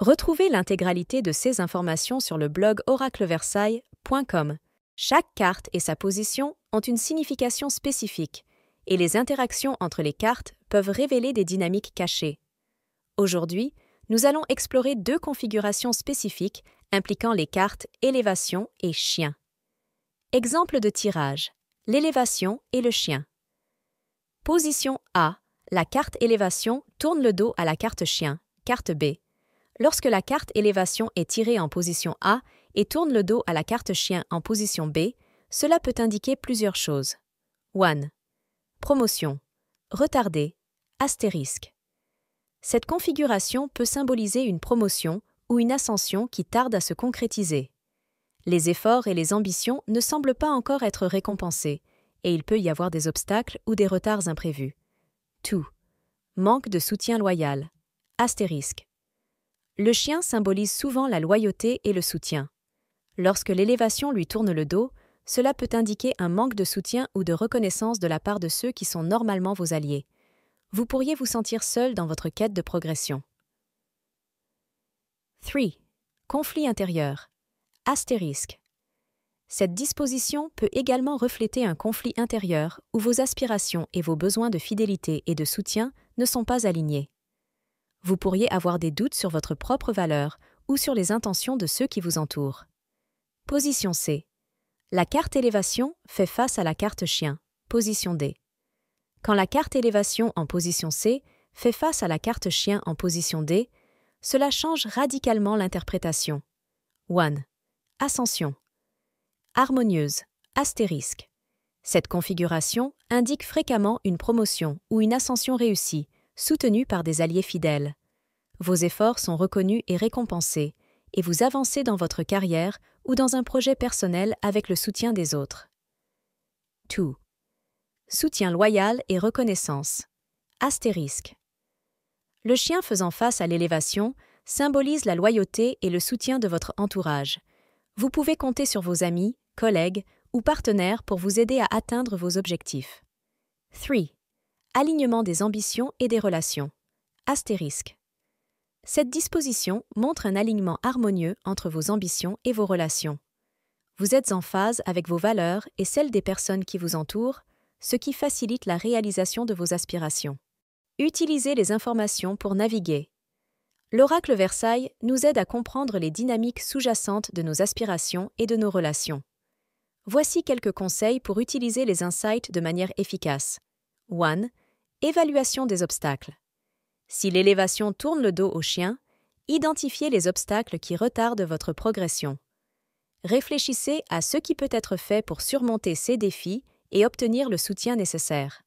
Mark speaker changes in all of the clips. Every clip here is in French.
Speaker 1: Retrouvez l'intégralité de ces informations sur le blog oracleversailles.com. Chaque carte et sa position ont une signification spécifique, et les interactions entre les cartes peuvent révéler des dynamiques cachées. Aujourd'hui, nous allons explorer deux configurations spécifiques impliquant les cartes élévation et chien. Exemple de tirage l'élévation et le chien. Position A, la carte élévation tourne le dos à la carte chien, carte B. Lorsque la carte élévation est tirée en position A et tourne le dos à la carte chien en position B, cela peut indiquer plusieurs choses. 1. Promotion. Retardé. Astérisque. Cette configuration peut symboliser une promotion ou une ascension qui tarde à se concrétiser. Les efforts et les ambitions ne semblent pas encore être récompensés, et il peut y avoir des obstacles ou des retards imprévus. 2. Manque de soutien loyal. Astérisque. Le chien symbolise souvent la loyauté et le soutien. Lorsque l'élévation lui tourne le dos, cela peut indiquer un manque de soutien ou de reconnaissance de la part de ceux qui sont normalement vos alliés. Vous pourriez vous sentir seul dans votre quête de progression. 3. Conflit intérieur. Astérisque. Cette disposition peut également refléter un conflit intérieur où vos aspirations et vos besoins de fidélité et de soutien ne sont pas alignés vous pourriez avoir des doutes sur votre propre valeur ou sur les intentions de ceux qui vous entourent. Position C. La carte élévation fait face à la carte chien. Position D. Quand la carte élévation en position C fait face à la carte chien en position D, cela change radicalement l'interprétation. 1. Ascension. Harmonieuse. Astérisque. Cette configuration indique fréquemment une promotion ou une ascension réussie, Soutenu par des alliés fidèles. Vos efforts sont reconnus et récompensés, et vous avancez dans votre carrière ou dans un projet personnel avec le soutien des autres. 2. Soutien loyal et reconnaissance. Astérisque. Le chien faisant face à l'élévation symbolise la loyauté et le soutien de votre entourage. Vous pouvez compter sur vos amis, collègues ou partenaires pour vous aider à atteindre vos objectifs. 3. Alignement des ambitions et des relations. Astérisque. Cette disposition montre un alignement harmonieux entre vos ambitions et vos relations. Vous êtes en phase avec vos valeurs et celles des personnes qui vous entourent, ce qui facilite la réalisation de vos aspirations. Utilisez les informations pour naviguer. L'oracle Versailles nous aide à comprendre les dynamiques sous-jacentes de nos aspirations et de nos relations. Voici quelques conseils pour utiliser les insights de manière efficace. 1. Évaluation des obstacles. Si l'élévation tourne le dos au chien, identifiez les obstacles qui retardent votre progression. Réfléchissez à ce qui peut être fait pour surmonter ces défis et obtenir le soutien nécessaire.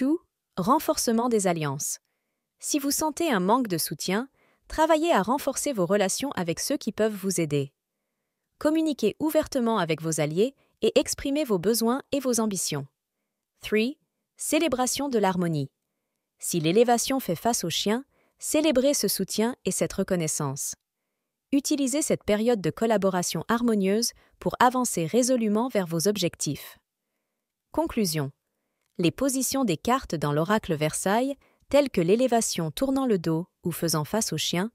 Speaker 1: 2. Renforcement des alliances. Si vous sentez un manque de soutien, travaillez à renforcer vos relations avec ceux qui peuvent vous aider. Communiquez ouvertement avec vos alliés et exprimez vos besoins et vos ambitions. 3. Célébration de l'harmonie. Si l'élévation fait face au chien, célébrez ce soutien et cette reconnaissance. Utilisez cette période de collaboration harmonieuse pour avancer résolument vers vos objectifs. Conclusion. Les positions des cartes dans l'oracle Versailles, telles que l'élévation tournant le dos ou faisant face au chien,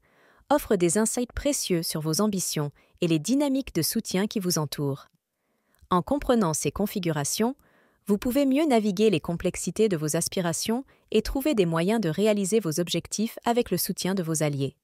Speaker 1: offrent des insights précieux sur vos ambitions et les dynamiques de soutien qui vous entourent. En comprenant ces configurations, vous pouvez mieux naviguer les complexités de vos aspirations et trouver des moyens de réaliser vos objectifs avec le soutien de vos alliés.